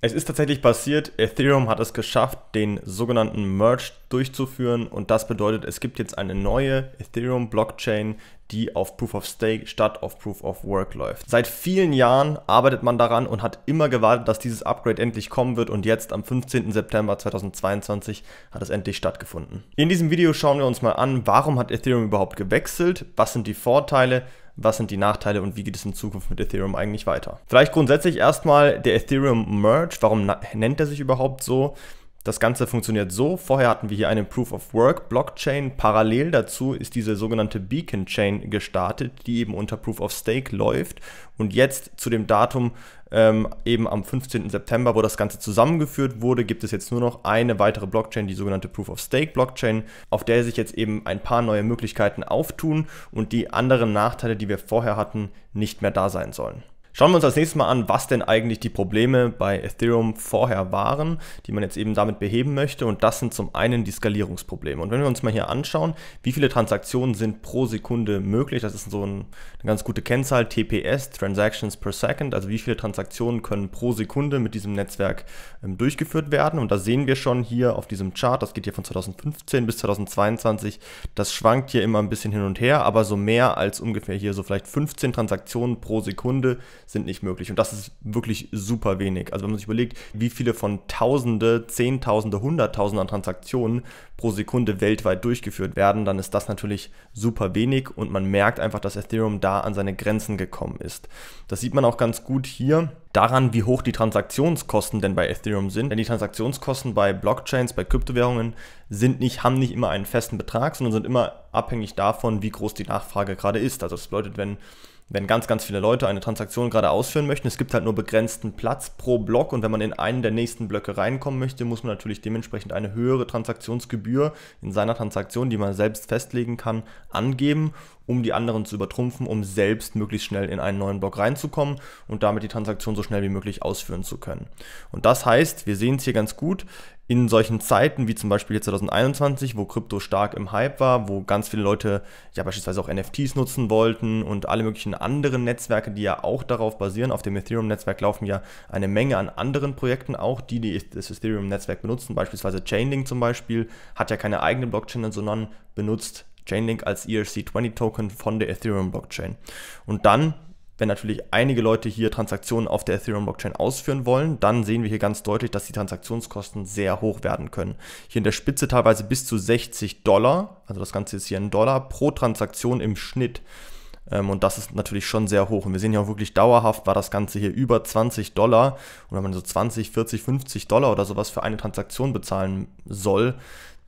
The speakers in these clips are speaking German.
Es ist tatsächlich passiert, Ethereum hat es geschafft, den sogenannten Merge durchzuführen und das bedeutet, es gibt jetzt eine neue Ethereum-Blockchain, die auf Proof of Stake statt auf Proof of Work läuft. Seit vielen Jahren arbeitet man daran und hat immer gewartet, dass dieses Upgrade endlich kommen wird und jetzt am 15. September 2022 hat es endlich stattgefunden. In diesem Video schauen wir uns mal an, warum hat Ethereum überhaupt gewechselt, was sind die Vorteile, was sind die Nachteile und wie geht es in Zukunft mit Ethereum eigentlich weiter. Vielleicht grundsätzlich erstmal der Ethereum Merge, warum nennt er sich überhaupt so? Das Ganze funktioniert so. Vorher hatten wir hier eine Proof of Work Blockchain. Parallel dazu ist diese sogenannte Beacon Chain gestartet, die eben unter Proof of Stake läuft. Und jetzt zu dem Datum, ähm, eben am 15. September, wo das Ganze zusammengeführt wurde, gibt es jetzt nur noch eine weitere Blockchain, die sogenannte Proof of Stake Blockchain, auf der sich jetzt eben ein paar neue Möglichkeiten auftun und die anderen Nachteile, die wir vorher hatten, nicht mehr da sein sollen. Schauen wir uns das nächste mal an, was denn eigentlich die Probleme bei Ethereum vorher waren, die man jetzt eben damit beheben möchte. Und das sind zum einen die Skalierungsprobleme. Und wenn wir uns mal hier anschauen, wie viele Transaktionen sind pro Sekunde möglich, das ist so ein, eine ganz gute Kennzahl, TPS, Transactions per Second, also wie viele Transaktionen können pro Sekunde mit diesem Netzwerk ähm, durchgeführt werden. Und da sehen wir schon hier auf diesem Chart, das geht hier von 2015 bis 2022, das schwankt hier immer ein bisschen hin und her, aber so mehr als ungefähr hier so vielleicht 15 Transaktionen pro Sekunde sind nicht möglich. Und das ist wirklich super wenig. Also wenn man sich überlegt, wie viele von Tausende, Zehntausende, Hunderttausende an Transaktionen pro Sekunde weltweit durchgeführt werden, dann ist das natürlich super wenig und man merkt einfach, dass Ethereum da an seine Grenzen gekommen ist. Das sieht man auch ganz gut hier daran, wie hoch die Transaktionskosten denn bei Ethereum sind. Denn die Transaktionskosten bei Blockchains, bei Kryptowährungen sind nicht, haben nicht immer einen festen Betrag, sondern sind immer abhängig davon, wie groß die Nachfrage gerade ist. Also das bedeutet, wenn wenn ganz, ganz viele Leute eine Transaktion gerade ausführen möchten. Es gibt halt nur begrenzten Platz pro Block und wenn man in einen der nächsten Blöcke reinkommen möchte, muss man natürlich dementsprechend eine höhere Transaktionsgebühr in seiner Transaktion, die man selbst festlegen kann, angeben um die anderen zu übertrumpfen, um selbst möglichst schnell in einen neuen Block reinzukommen und damit die Transaktion so schnell wie möglich ausführen zu können. Und das heißt, wir sehen es hier ganz gut, in solchen Zeiten wie zum Beispiel jetzt 2021, wo Krypto stark im Hype war, wo ganz viele Leute ja beispielsweise auch NFTs nutzen wollten und alle möglichen anderen Netzwerke, die ja auch darauf basieren, auf dem Ethereum-Netzwerk laufen ja eine Menge an anderen Projekten auch, die, die das Ethereum-Netzwerk benutzen, beispielsweise Chainlink zum Beispiel, hat ja keine eigene Blockchain, sondern benutzt Chainlink als ERC20-Token von der Ethereum-Blockchain. Und dann wenn natürlich einige Leute hier Transaktionen auf der Ethereum-Blockchain ausführen wollen, dann sehen wir hier ganz deutlich, dass die Transaktionskosten sehr hoch werden können. Hier in der Spitze teilweise bis zu 60 Dollar, also das Ganze ist hier ein Dollar, pro Transaktion im Schnitt. Ähm, und das ist natürlich schon sehr hoch. Und wir sehen ja auch wirklich dauerhaft war das Ganze hier über 20 Dollar. Und wenn man so 20, 40, 50 Dollar oder sowas für eine Transaktion bezahlen soll,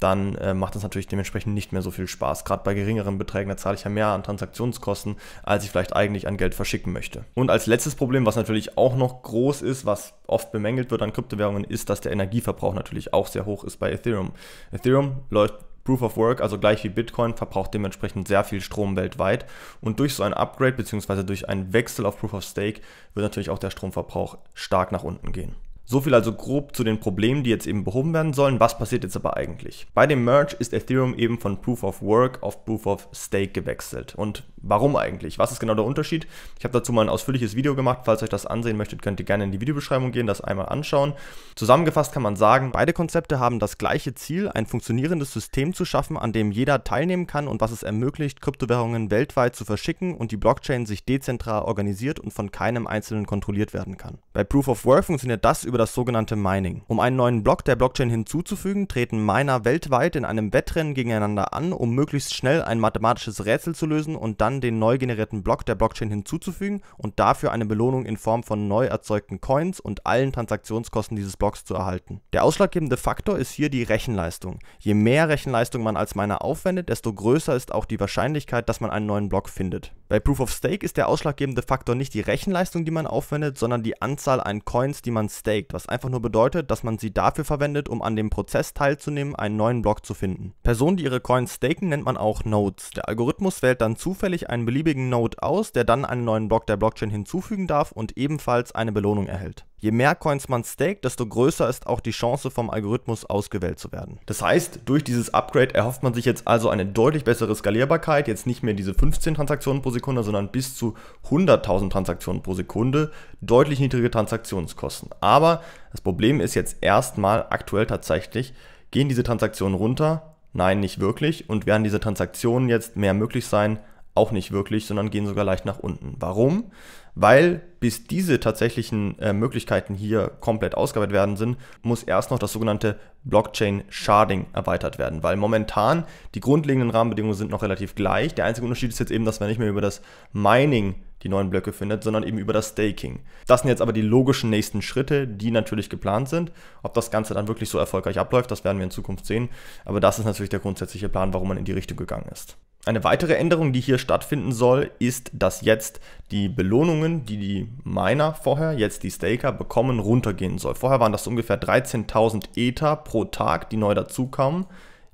dann äh, macht das natürlich dementsprechend nicht mehr so viel Spaß. Gerade bei geringeren Beträgen, da zahle ich ja mehr an Transaktionskosten, als ich vielleicht eigentlich an Geld verschicken möchte. Und als letztes Problem, was natürlich auch noch groß ist, was oft bemängelt wird an Kryptowährungen, ist, dass der Energieverbrauch natürlich auch sehr hoch ist bei Ethereum. Ethereum läuft Proof of Work, also gleich wie Bitcoin, verbraucht dementsprechend sehr viel Strom weltweit. Und durch so ein Upgrade bzw. durch einen Wechsel auf Proof of Stake wird natürlich auch der Stromverbrauch stark nach unten gehen. So viel also grob zu den Problemen, die jetzt eben behoben werden sollen. Was passiert jetzt aber eigentlich? Bei dem Merge ist Ethereum eben von Proof of Work auf Proof of Stake gewechselt. Und warum eigentlich? Was ist genau der Unterschied? Ich habe dazu mal ein ausführliches Video gemacht. Falls ihr euch das ansehen möchtet, könnt ihr gerne in die Videobeschreibung gehen, das einmal anschauen. Zusammengefasst kann man sagen, beide Konzepte haben das gleiche Ziel, ein funktionierendes System zu schaffen, an dem jeder teilnehmen kann und was es ermöglicht, Kryptowährungen weltweit zu verschicken und die Blockchain sich dezentral organisiert und von keinem Einzelnen kontrolliert werden kann. Bei Proof of Work funktioniert das über über das sogenannte Mining. Um einen neuen Block der Blockchain hinzuzufügen, treten Miner weltweit in einem Wettrennen gegeneinander an, um möglichst schnell ein mathematisches Rätsel zu lösen und dann den neu generierten Block der Blockchain hinzuzufügen und dafür eine Belohnung in Form von neu erzeugten Coins und allen Transaktionskosten dieses Blocks zu erhalten. Der ausschlaggebende Faktor ist hier die Rechenleistung. Je mehr Rechenleistung man als Miner aufwendet, desto größer ist auch die Wahrscheinlichkeit, dass man einen neuen Block findet. Bei Proof of Stake ist der ausschlaggebende Faktor nicht die Rechenleistung, die man aufwendet, sondern die Anzahl an Coins, die man staked angelegt, was einfach nur bedeutet, dass man sie dafür verwendet, um an dem Prozess teilzunehmen, einen neuen Block zu finden. Personen, die ihre Coins staken, nennt man auch Nodes. Der Algorithmus wählt dann zufällig einen beliebigen Node aus, der dann einen neuen Block der Blockchain hinzufügen darf und ebenfalls eine Belohnung erhält. Je mehr Coins man staked, desto größer ist auch die Chance, vom Algorithmus ausgewählt zu werden. Das heißt, durch dieses Upgrade erhofft man sich jetzt also eine deutlich bessere Skalierbarkeit, jetzt nicht mehr diese 15 Transaktionen pro Sekunde, sondern bis zu 100.000 Transaktionen pro Sekunde, deutlich niedrige Transaktionskosten. Aber das Problem ist jetzt erstmal aktuell tatsächlich, gehen diese Transaktionen runter? Nein, nicht wirklich. Und werden diese Transaktionen jetzt mehr möglich sein? Auch nicht wirklich, sondern gehen sogar leicht nach unten. Warum? weil bis diese tatsächlichen äh, Möglichkeiten hier komplett ausgearbeitet werden sind, muss erst noch das sogenannte Blockchain Sharding erweitert werden, weil momentan die grundlegenden Rahmenbedingungen sind noch relativ gleich. Der einzige Unterschied ist jetzt eben, dass man nicht mehr über das Mining die neuen Blöcke findet, sondern eben über das Staking. Das sind jetzt aber die logischen nächsten Schritte, die natürlich geplant sind. Ob das Ganze dann wirklich so erfolgreich abläuft, das werden wir in Zukunft sehen. Aber das ist natürlich der grundsätzliche Plan, warum man in die Richtung gegangen ist. Eine weitere Änderung, die hier stattfinden soll, ist, dass jetzt die Belohnungen, die die Miner vorher, jetzt die Staker bekommen, runtergehen soll. Vorher waren das ungefähr 13.000 Ether pro Tag, die neu dazukamen.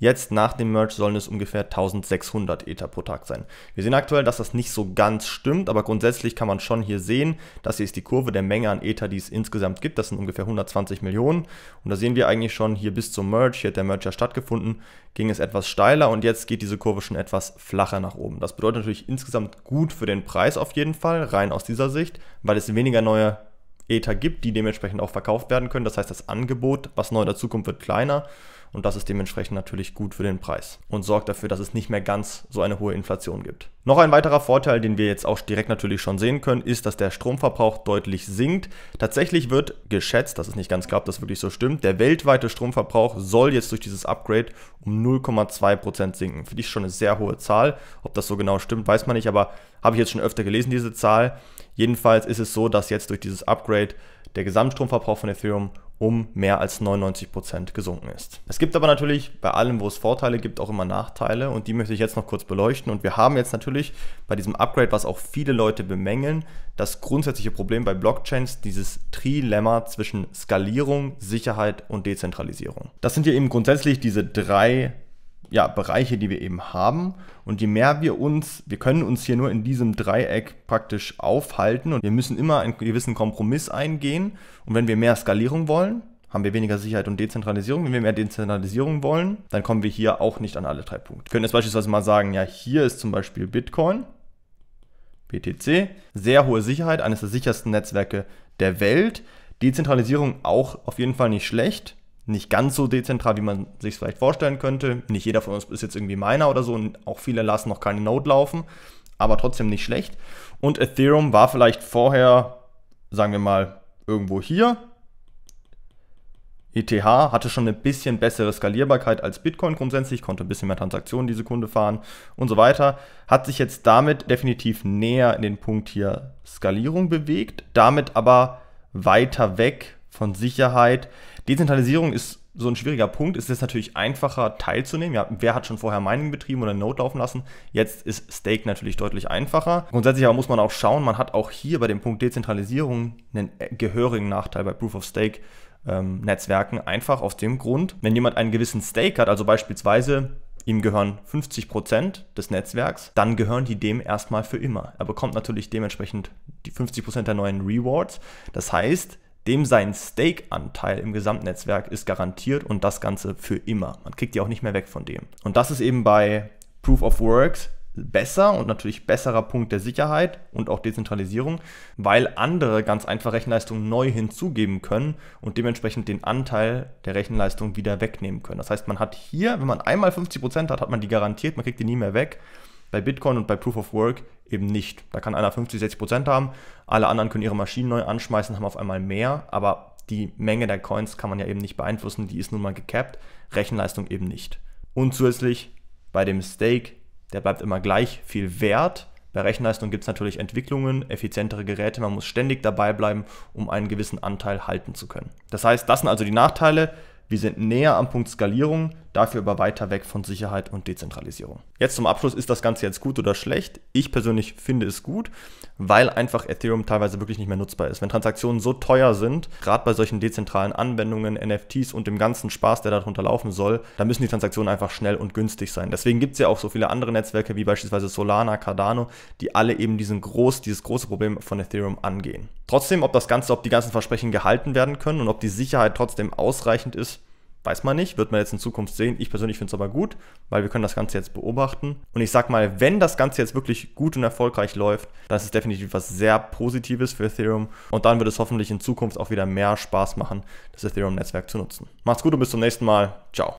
Jetzt nach dem Merge sollen es ungefähr 1600 Ether pro Tag sein. Wir sehen aktuell, dass das nicht so ganz stimmt, aber grundsätzlich kann man schon hier sehen, dass hier ist die Kurve der Menge an Ether, die es insgesamt gibt. Das sind ungefähr 120 Millionen. Und da sehen wir eigentlich schon hier bis zum Merge, hier hat der Merge ja stattgefunden, ging es etwas steiler und jetzt geht diese Kurve schon etwas flacher nach oben. Das bedeutet natürlich insgesamt gut für den Preis auf jeden Fall, rein aus dieser Sicht, weil es weniger neue Ether gibt, die dementsprechend auch verkauft werden können. Das heißt, das Angebot, was neu dazukommt, wird kleiner und das ist dementsprechend natürlich gut für den Preis und sorgt dafür, dass es nicht mehr ganz so eine hohe Inflation gibt. Noch ein weiterer Vorteil, den wir jetzt auch direkt natürlich schon sehen können, ist, dass der Stromverbrauch deutlich sinkt. Tatsächlich wird geschätzt, dass es nicht ganz klar, ob das wirklich so stimmt, der weltweite Stromverbrauch soll jetzt durch dieses Upgrade um 0,2% sinken. Finde ich schon eine sehr hohe Zahl. Ob das so genau stimmt, weiß man nicht, aber habe ich jetzt schon öfter gelesen, diese Zahl. Jedenfalls ist es so, dass jetzt durch dieses Upgrade der Gesamtstromverbrauch von Ethereum um mehr als 99% gesunken ist. Es gibt aber natürlich bei allem, wo es Vorteile gibt, auch immer Nachteile und die möchte ich jetzt noch kurz beleuchten. Und wir haben jetzt natürlich bei diesem Upgrade, was auch viele Leute bemängeln, das grundsätzliche Problem bei Blockchains, dieses Trilemma zwischen Skalierung, Sicherheit und Dezentralisierung. Das sind hier eben grundsätzlich diese drei ja, Bereiche, die wir eben haben. Und je mehr wir uns, wir können uns hier nur in diesem Dreieck praktisch aufhalten und wir müssen immer einen gewissen Kompromiss eingehen. Und wenn wir mehr Skalierung wollen, haben wir weniger Sicherheit und Dezentralisierung. Wenn wir mehr Dezentralisierung wollen, dann kommen wir hier auch nicht an alle drei Punkte. Wir können jetzt beispielsweise mal sagen, ja, hier ist zum Beispiel Bitcoin, BTC, sehr hohe Sicherheit, eines der sichersten Netzwerke der Welt. Dezentralisierung auch auf jeden Fall nicht schlecht nicht ganz so dezentral, wie man sich vielleicht vorstellen könnte. Nicht jeder von uns ist jetzt irgendwie meiner oder so und auch viele lassen noch keine Node laufen, aber trotzdem nicht schlecht. Und Ethereum war vielleicht vorher, sagen wir mal, irgendwo hier. ETH hatte schon ein bisschen bessere Skalierbarkeit als Bitcoin grundsätzlich, konnte ein bisschen mehr Transaktionen die Sekunde fahren und so weiter. Hat sich jetzt damit definitiv näher in den Punkt hier Skalierung bewegt, damit aber weiter weg von Sicherheit. Dezentralisierung ist so ein schwieriger Punkt. Es ist natürlich einfacher teilzunehmen. Ja, wer hat schon vorher Mining betrieben oder Node laufen lassen? Jetzt ist Stake natürlich deutlich einfacher. Grundsätzlich aber muss man auch schauen, man hat auch hier bei dem Punkt Dezentralisierung einen gehörigen Nachteil bei Proof of Stake. Ähm, Netzwerken einfach aus dem Grund, wenn jemand einen gewissen Stake hat, also beispielsweise ihm gehören 50% des Netzwerks, dann gehören die dem erstmal für immer. Er bekommt natürlich dementsprechend die 50% der neuen Rewards. Das heißt, dem sein Stake-Anteil im Gesamtnetzwerk ist garantiert und das Ganze für immer. Man kriegt die auch nicht mehr weg von dem. Und das ist eben bei Proof of Works besser und natürlich besserer Punkt der Sicherheit und auch Dezentralisierung, weil andere ganz einfach Rechenleistung neu hinzugeben können und dementsprechend den Anteil der Rechenleistung wieder wegnehmen können. Das heißt, man hat hier, wenn man einmal 50% Prozent hat, hat man die garantiert, man kriegt die nie mehr weg bei Bitcoin und bei Proof of Work eben nicht. Da kann einer 50, 60 Prozent haben, alle anderen können ihre Maschinen neu anschmeißen, haben auf einmal mehr, aber die Menge der Coins kann man ja eben nicht beeinflussen, die ist nun mal gecapped, Rechenleistung eben nicht. Und zusätzlich bei dem Stake, der bleibt immer gleich viel wert. Bei Rechenleistung gibt es natürlich Entwicklungen, effizientere Geräte, man muss ständig dabei bleiben, um einen gewissen Anteil halten zu können. Das heißt, das sind also die Nachteile. Wir sind näher am Punkt Skalierung, dafür aber weiter weg von Sicherheit und Dezentralisierung. Jetzt zum Abschluss, ist das Ganze jetzt gut oder schlecht? Ich persönlich finde es gut, weil einfach Ethereum teilweise wirklich nicht mehr nutzbar ist. Wenn Transaktionen so teuer sind, gerade bei solchen dezentralen Anwendungen, NFTs und dem ganzen Spaß, der darunter laufen soll, dann müssen die Transaktionen einfach schnell und günstig sein. Deswegen gibt es ja auch so viele andere Netzwerke wie beispielsweise Solana, Cardano, die alle eben diesen groß, dieses große Problem von Ethereum angehen. Trotzdem, ob das Ganze, ob die ganzen Versprechen gehalten werden können und ob die Sicherheit trotzdem ausreichend ist, Weiß man nicht, wird man jetzt in Zukunft sehen. Ich persönlich finde es aber gut, weil wir können das Ganze jetzt beobachten. Und ich sag mal, wenn das Ganze jetzt wirklich gut und erfolgreich läuft, dann ist es definitiv was sehr Positives für Ethereum. Und dann wird es hoffentlich in Zukunft auch wieder mehr Spaß machen, das Ethereum-Netzwerk zu nutzen. Macht's gut und bis zum nächsten Mal. Ciao.